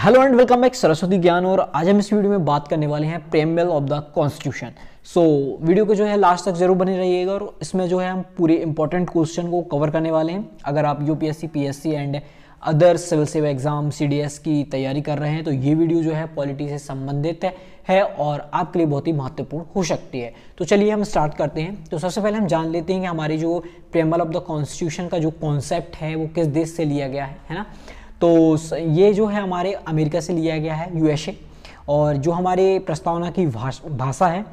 hello and welcome back Saraswati Gyan और आज हम इस वीडियो में बात करने वाले हैं preamble of the constitution so video को जो है लास्ट तक जरूर बने रहिएगा और इसमें जो है हम पूरे इंपॉर्टेंट क्वेश्चन को कवर करने वाले हैं अगर आप UPSC PSC and other civil सेवा एग्जाम सी की तैयारी कर रहे हैं तो ये वीडियो जो है पॉलिटी से संबंधित है और आपके लिए बहुत ही महत्वपूर्ण हो सकती है तो चलिए हम स्टार्ट करते हैं तो सबसे पहले हम जान लेते हैं कि हमारी जो प्रेमल ऑफ द कॉन्स्टिट्यूशन का जो कॉन्सेप्ट है वो किस देश से लिया गया है है ना तो ये जो है हमारे अमेरिका से लिया गया है यूएसए और जो हमारे प्रस्तावना की भाषा है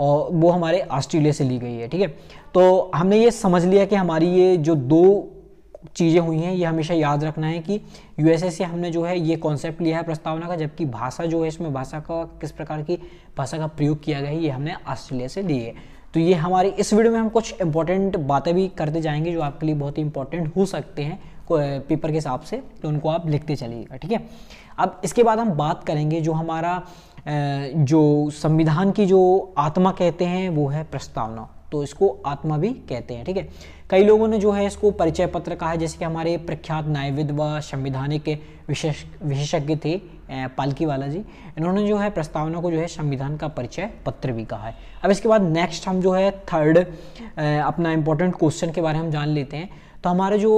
और वो हमारे ऑस्ट्रेलिया से ली गई है ठीक है तो हमने ये समझ लिया कि हमारी ये जो दो चीज़ें हुई हैं ये हमेशा याद रखना है कि यूएसए से हमने जो है ये कॉन्सेप्ट लिया है प्रस्तावना का जबकि भाषा जो है इसमें भाषा का किस प्रकार की भाषा का प्रयोग किया गया है ये हमने ऑस्ट्रेलिया से ली है तो ये हमारी इस वीडियो में हम कुछ इंपॉर्टेंट बातें भी करते जाएंगे जो आपके लिए बहुत ही इंपॉर्टेंट हो सकते हैं पेपर के हिसाब से तो उनको आप लिखते चलिएगा ठीक है अब इसके बाद हम बात करेंगे जो हमारा जो संविधान की जो आत्मा कहते हैं वो है प्रस्तावना तो इसको आत्मा भी कहते हैं ठीक है कई लोगों ने जो है इसको परिचय पत्र कहा है जैसे कि हमारे प्रख्यात न्यायविद व संविधानिक विशेष विशेषज्ञ थे पालकी वाला जी इन्होंने जो है प्रस्तावना को जो है संविधान का परिचय पत्र भी कहा है अब इसके बाद नेक्स्ट हम जो है थर्ड अपना इम्पोर्टेंट क्वेश्चन के बारे में हम जान लेते हैं तो हमारे जो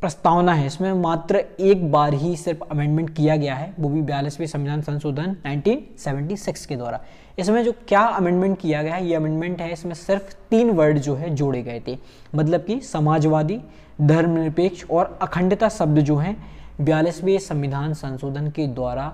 प्रस्तावना है इसमें मात्र एक बार ही सिर्फ अमेंडमेंट किया गया है वो भी बयालीसवें संविधान संशोधन 1976 के द्वारा इसमें जो क्या अमेंडमेंट किया गया है ये अमेंडमेंट है इसमें सिर्फ तीन वर्ड जो है जोड़े गए थे मतलब कि समाजवादी धर्मनिरपेक्ष और अखंडता शब्द जो हैं बयालीसवें संविधान संशोधन के द्वारा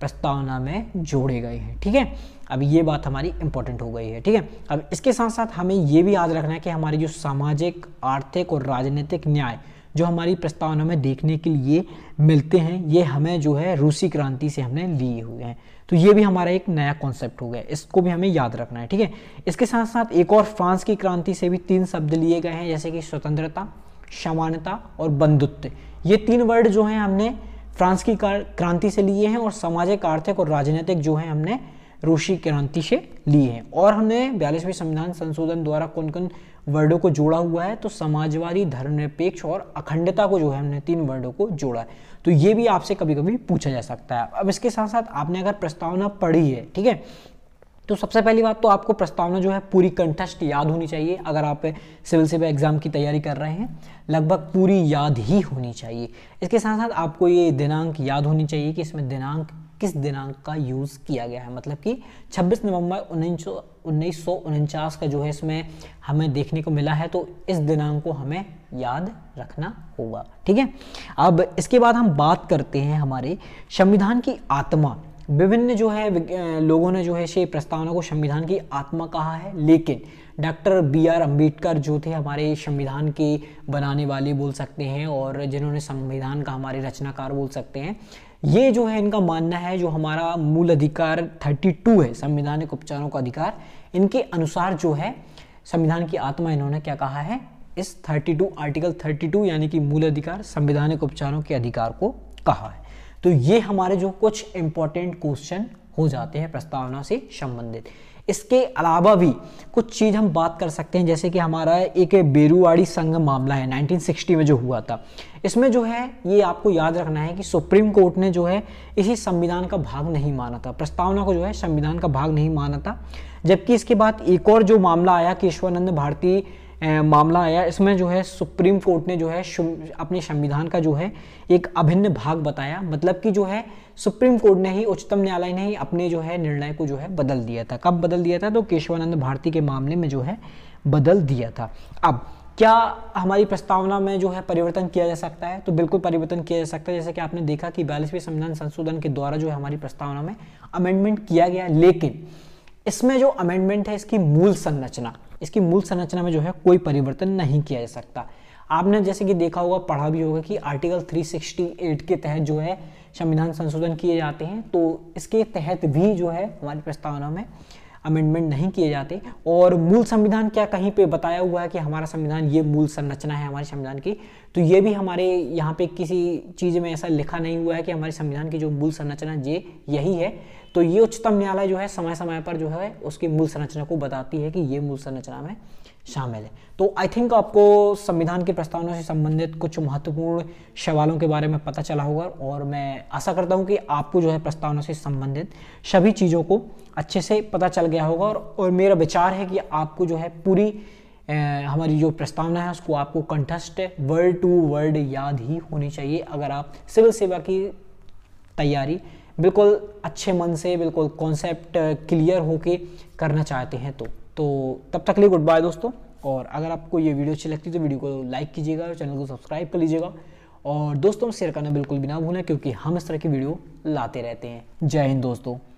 प्रस्तावना में जोड़े गए हैं ठीक है अब ये बात हमारी इंपॉर्टेंट हो गई है ठीक है अब इसके साथ साथ हमें ये भी याद रखना है कि हमारी जो सामाजिक आर्थिक और राजनीतिक न्याय जो हमारी प्रस्तावना में देखने के लिए मिलते हैं ये हमें जो है रूसी क्रांति से हमने लिए हुए हैं तो ये भी हमारा एक नया कॉन्सेप्ट हो गया इसको भी हमें याद रखना है ठीक है इसके साथ साथ एक और फ्रांस की क्रांति से भी तीन शब्द लिए गए हैं जैसे कि स्वतंत्रता समानता और बंधुत्व ये तीन वर्ड जो हैं हमने फ्रांस की क्रांति से लिए हैं और सामाजिक आर्थिक और राजनीतिक जो है हमने रूसी क्रांति से लिए हैं और हमने बयालीसवें संविधान संशोधन द्वारा कौन कौन वर्डों को जोड़ा हुआ है तो समाजवादी धर्मनिरपेक्ष और अखंडता को जो है हमने तीन वर्डों को जोड़ा है तो ये भी आपसे कभी कभी पूछा जा सकता है अब इसके साथ साथ आपने अगर प्रस्तावना पढ़ी है ठीक है तो सबसे पहली बात तो आपको प्रस्तावना जो है पूरी कंठस्थ याद होनी चाहिए अगर आप सिविल सेवा एग्ज़ाम की तैयारी कर रहे हैं लगभग पूरी याद ही होनी चाहिए इसके साथ साथ आपको ये दिनांक याद होनी चाहिए कि इसमें दिनांक किस दिनांक का यूज़ किया गया है मतलब कि 26 नवंबर उन्नीस का जो है इसमें हमें देखने को मिला है तो इस दिनांक को हमें याद रखना होगा ठीक है अब इसके बाद हम बात करते हैं हमारे संविधान की आत्मा विभिन्न जो है लोगों ने जो है ये प्रस्तावना को संविधान की आत्मा कहा है लेकिन डॉक्टर बी आर अम्बेडकर जो थे हमारे संविधान के बनाने वाले बोल सकते हैं और जिन्होंने संविधान का हमारे रचनाकार बोल सकते हैं ये जो है इनका मानना है जो हमारा मूल अधिकार 32 है संविधानिक उपचारों का अधिकार इनके अनुसार जो है संविधान की आत्मा इन्होंने क्या कहा है इस 32 आर्टिकल 32 यानी कि मूल अधिकार संविधानिक उपचारों के अधिकार को कहा है तो ये हमारे जो कुछ इंपॉर्टेंट क्वेश्चन हो जाते हैं प्रस्तावना से संबंधित इसके अलावा भी कुछ चीज़ हम बात कर सकते हैं जैसे कि हमारा एक बेरूवाड़ी संघ मामला है 1960 में जो हुआ था इसमें जो है ये आपको याद रखना है कि सुप्रीम कोर्ट ने जो है इसी संविधान का भाग नहीं माना था प्रस्तावना को जो है संविधान का भाग नहीं माना था जबकि इसके बाद एक और जो मामला आया केशवानंद भारती मामला आया इसमें जो है सुप्रीम कोर्ट ने जो है अपने संविधान का जो है एक अभिन्न भाग बताया मतलब कि जो है सुप्रीम कोर्ट ने ही उच्चतम न्यायालय ने ही अपने जो है निर्णय को जो है बदल दिया था कब बदल दिया था तो केशवानंद भारती के मामले में जो है बदल दिया था अब क्या हमारी प्रस्तावना में जो है परिवर्तन किया जा सकता है तो बिल्कुल परिवर्तन किया जा सकता है जैसे कि आपने देखा कि बयालीसवें संविधान संशोधन के द्वारा जो है हमारी प्रस्तावना में अमेंडमेंट किया गया लेकिन इसमें जो अमेंडमेंट है इसकी मूल संरचना इसकी मूल संरचना में जो है कोई परिवर्तन नहीं किया जा सकता आपने जैसे कि देखा होगा पढ़ा भी होगा कि आर्टिकल 368 के तहत जो है संविधान संशोधन किए जाते हैं तो इसके तहत भी जो है हमारी प्रस्तावना में अमेंडमेंट नहीं किए जाते और मूल संविधान क्या कहीं पे बताया हुआ है कि हमारा संविधान ये मूल संरचना है हमारे संविधान की तो ये भी हमारे यहाँ पे किसी चीज़ में ऐसा लिखा नहीं हुआ है कि हमारे संविधान की जो मूल संरचना ये यही है तो ये उच्चतम न्यायालय जो है समय समय पर जो है उसकी मूल संरचना को बताती है कि ये मूल संरचना में शामिल है तो आई थिंक आपको संविधान की प्रस्तावना से संबंधित कुछ महत्वपूर्ण सवालों के बारे में पता चला होगा और मैं आशा करता हूँ कि आपको जो है प्रस्तावना से संबंधित सभी चीज़ों को अच्छे से पता चल गया होगा और, और मेरा विचार है कि आपको जो है पूरी हमारी जो प्रस्तावना है उसको आपको कंठस्थ वर्ड टू वर्ड याद ही होनी चाहिए अगर आप सिविल सेवा की तैयारी बिल्कुल अच्छे मन से बिल्कुल कॉन्सेप्ट क्लियर uh, होके करना चाहते हैं तो तो तब तक लिए गुड बाय दोस्तों और अगर आपको ये वीडियो अच्छी लगती है तो वीडियो को लाइक कीजिएगा और चैनल को सब्सक्राइब कर लीजिएगा और दोस्तों शेयर करना बिल्कुल भी ना भूलें क्योंकि हम इस तरह की वीडियो लाते रहते हैं जय हिंद दोस्तों